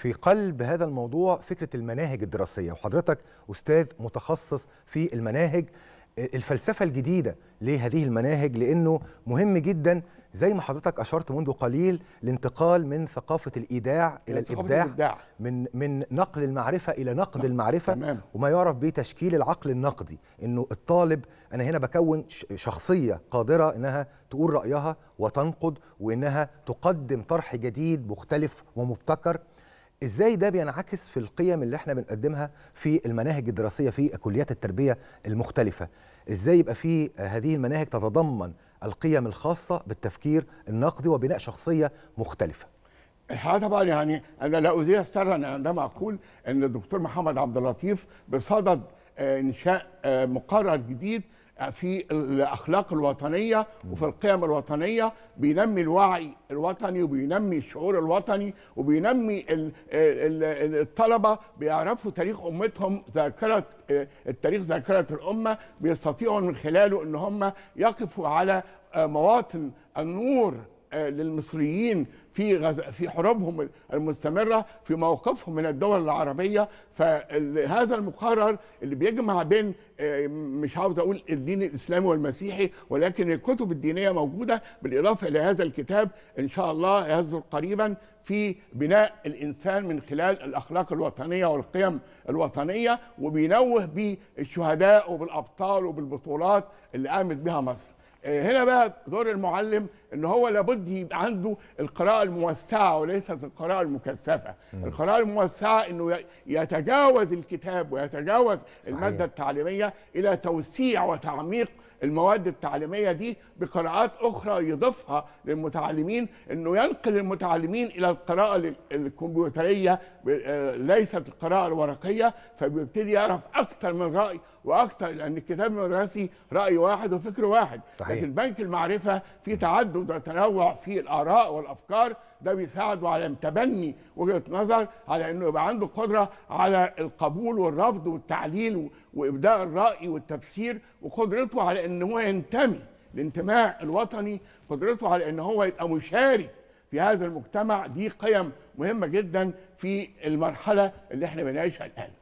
في قلب هذا الموضوع فكرة المناهج الدراسية وحضرتك أستاذ متخصص في المناهج آه، الفلسفة الجديدة لهذه المناهج لأنه مهم جدا زي ما حضرتك أشرت منذ قليل الانتقال من ثقافة الإيداع إلى يعني الإبداع, الإبداع من من نقل المعرفة إلى نقد نعم، المعرفة تمام. وما يعرف بتشكيل العقل النقدي إنه الطالب أنا هنا بكون شخصية قادرة إنها تقول رأيها وتنقد وإنها تقدم طرح جديد مختلف ومبتكر ازاي ده بينعكس في القيم اللي احنا بنقدمها في المناهج الدراسيه في كليات التربيه المختلفه ازاي يبقى في هذه المناهج تتضمن القيم الخاصه بالتفكير النقدي وبناء شخصيه مختلفه الحقيقه طبعا يعني انا لا ازيل سرا عندما اقول ان الدكتور محمد عبد اللطيف بصدد آه، انشاء آه، مقرر جديد في الاخلاق الوطنيه وفي القيم الوطنيه بينمي الوعي الوطني وبينمي الشعور الوطني وبينمي الطلبه بيعرفوا تاريخ امتهم ذاكره آه، التاريخ ذاكره الامه بيستطيعوا من خلاله ان هم يقفوا على آه، مواطن النور آه، للمصريين في غز... في حروبهم المستمره في موقفهم من الدول العربيه فهذا المقرر اللي بيجمع بين آه، مش عاوز اقول الدين الاسلامي والمسيحي ولكن الكتب الدينيه موجوده بالاضافه الى هذا الكتاب ان شاء الله يصدر قريبا في بناء الانسان من خلال الاخلاق الوطنيه والقيم الوطنيه وبينوه بالشهداء وبالابطال وبالبطولات اللي قامت بها مصر آه، هنا بقى دور المعلم ان هو لابد يبقى عنده القراءه الموسعه وليست القراءه المكثفه القراءه الموسعه انه يتجاوز الكتاب ويتجاوز صحيح. الماده التعليميه الى توسيع وتعميق المواد التعليميه دي بقراءات اخرى يضيفها للمتعلمين انه ينقل المتعلمين الى القراءه الكمبيوتريه آه، ليست القراءه الورقيه فبيبتدي يعرف اكثر من راي واكثر لان الكتاب المدرسي راي واحد وفكر واحد صحيح. صحيح. لكن بنك المعرفه في تعدد وتنوع في الاراء والافكار ده بيساعده على تبني وجهه نظر على انه يبقى عنده قدره على القبول والرفض والتعليل وابداء الراي والتفسير وقدرته على ان هو ينتمي الانتماء الوطني قدرته على ان هو يبقى مشارك في هذا المجتمع دي قيم مهمه جدا في المرحله اللي احنا بنعيشها الان